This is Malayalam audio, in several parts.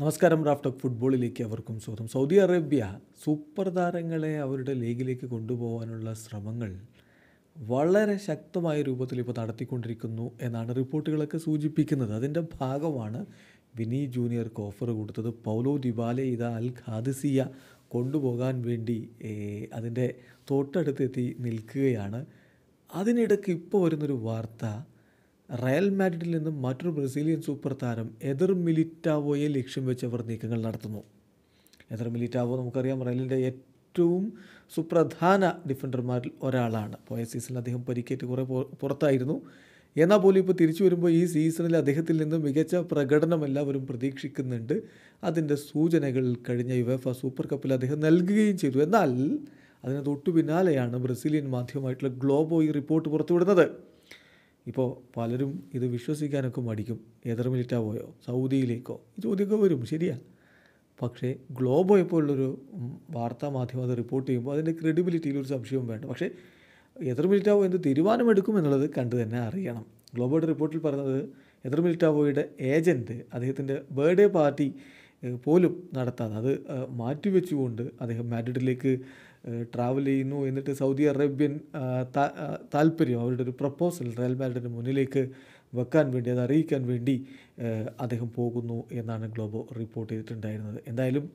നമസ്കാരം റാഫ്റ്റോക്ക് ഫുട്ബോളിലേക്ക് അവർക്കും സ്വാഗതം സൗദി അറേബ്യ സൂപ്പർ താരങ്ങളെ അവരുടെ ലീഗിലേക്ക് കൊണ്ടുപോകാനുള്ള ശ്രമങ്ങൾ വളരെ ശക്തമായ രൂപത്തിൽ ഇപ്പോൾ നടത്തിക്കൊണ്ടിരിക്കുന്നു എന്നാണ് റിപ്പോർട്ടുകളൊക്കെ സൂചിപ്പിക്കുന്നത് അതിൻ്റെ ഭാഗമാണ് വിനി ജൂനിയർക്ക് ഓഫർ കൊടുത്തത് പൗലോ ദിബാലെ ഇത അൽ ഖാദിസിയ കൊണ്ടുപോകാൻ വേണ്ടി അതിൻ്റെ തൊട്ടടുത്തെത്തി നിൽക്കുകയാണ് അതിനിടയ്ക്ക് ഇപ്പോൾ വരുന്നൊരു വാർത്ത റയൽ മാഡ്രിഡിൽ നിന്നും മറ്റൊരു ബ്രസീലിയൻ സൂപ്പർ താരം എതിർ മിലിറ്റാവോയെ ലക്ഷ്യം വെച്ച് അവർ നീക്കങ്ങൾ നടത്തുന്നു എതിർ മിലിറ്റാവോ നമുക്കറിയാം റയലിൻ്റെ ഏറ്റവും സുപ്രധാന ഡിഫൻഡർമാരിൽ ഒരാളാണ് പോയ സീസണിൽ അദ്ദേഹം പരിക്കേറ്റ് കുറേ പുറത്തായിരുന്നു എന്നാൽ പോലും ഇപ്പോൾ തിരിച്ചു വരുമ്പോൾ ഈ സീസണിൽ അദ്ദേഹത്തിൽ നിന്ന് മികച്ച പ്രകടനം എല്ലാവരും പ്രതീക്ഷിക്കുന്നുണ്ട് അതിൻ്റെ സൂചനകൾ കഴിഞ്ഞ യുവേഫ സൂപ്പർ കപ്പിൽ അദ്ദേഹം നൽകുകയും ചെയ്തു എന്നാൽ അതിന് തൊട്ടു പിന്നാലെയാണ് ബ്രസീലിയൻ മാധ്യമമായിട്ടുള്ള ഗ്ലോബോ ഈ റിപ്പോർട്ട് പുറത്തുവിടുന്നത് ഇപ്പോൾ പലരും ഇത് വിശ്വസിക്കാനൊക്കെ മടിക്കും എതർ പോയോ സൗദിയിലേക്കോ ഈ ചോദ്യമൊക്കെ വരും ശരിയാ പക്ഷേ ഗ്ലോബോയെ പോലുള്ളൊരു വാർത്താ മാധ്യമം അത് റിപ്പോർട്ട് ചെയ്യുമ്പോൾ അതിൻ്റെ ക്രെഡിബിലിറ്റിയിൽ ഒരു സംശയവും വേണ്ട പക്ഷേ എത്ര എന്ത് തീരുമാനമെടുക്കും എന്നുള്ളത് കണ്ടു തന്നെ അറിയണം ഗ്ലോബോയുടെ റിപ്പോർട്ടിൽ പറഞ്ഞത് എത്ര മിനിറ്റാവോയുടെ ഏജൻറ്റ് അദ്ദേഹത്തിൻ്റെ ബർത്ത്ഡേ പാർട്ടി പോലും നടത്താതെ അത് മാറ്റിവെച്ചുകൊണ്ട് അദ്ദേഹം മാഡ്രിഡിലേക്ക് ട്രാവൽ ചെയ്യുന്നു എന്നിട്ട് സൗദി അറേബ്യൻ താല്പര്യം അവരുടെ ഒരു പ്രപ്പോസൽ റയൽ മാഡ്രിഡിന് മുന്നിലേക്ക് വെക്കാൻ വേണ്ടി അത് അറിയിക്കാൻ വേണ്ടി അദ്ദേഹം പോകുന്നു എന്നാണ് ഗ്ലോബോ റിപ്പോർട്ട് ചെയ്തിട്ടുണ്ടായിരുന്നത് എന്തായാലും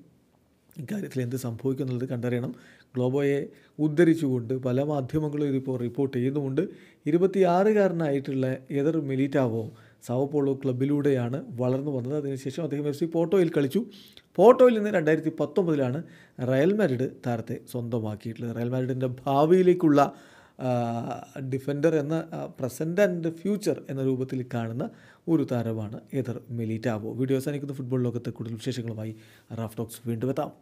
ഇക്കാര്യത്തിൽ എന്ത് സംഭവിക്കുന്നുള്ളത് കണ്ടറിയണം ഗ്ലോബോയെ ഉദ്ധരിച്ചുകൊണ്ട് പല മാധ്യമങ്ങളും ഇതിപ്പോൾ റിപ്പോർട്ട് ചെയ്യുന്നുമുണ്ട് ഇരുപത്തിയാറുകാരനായിട്ടുള്ള എതർ മിലിറ്റാവോ സാവോപോളോ ക്ലബിലൂടെയാണ് വളർന്നു വന്നത് അതിനുശേഷം അദ്ദേഹം എഫ് സി പോർട്ടോയിൽ കളിച്ചു പോർട്ടോയിൽ നിന്ന് രണ്ടായിരത്തി പത്തൊമ്പതിലാണ് റയൽ മാരിഡ് താരത്തെ സ്വന്തമാക്കിയിട്ടുള്ളത് റയൽ മാരിഡിൻ്റെ ഭാവിയിലേക്കുള്ള ഡിഫൻഡർ എന്ന പ്രസൻ്റ് ആൻഡ് ഫ്യൂച്ചർ എന്ന രൂപത്തിൽ കാണുന്ന ഒരു താരമാണ് എതിർ മെലിറ്റാവോ വീഡിയോ അവസാനിക്കുന്ന ഫുട്ബോൾ ലോകത്തെ കൂടുതൽ വിശേഷങ്ങളുമായി റാഫ് ടോക്സ് വീണ്ടും എത്താം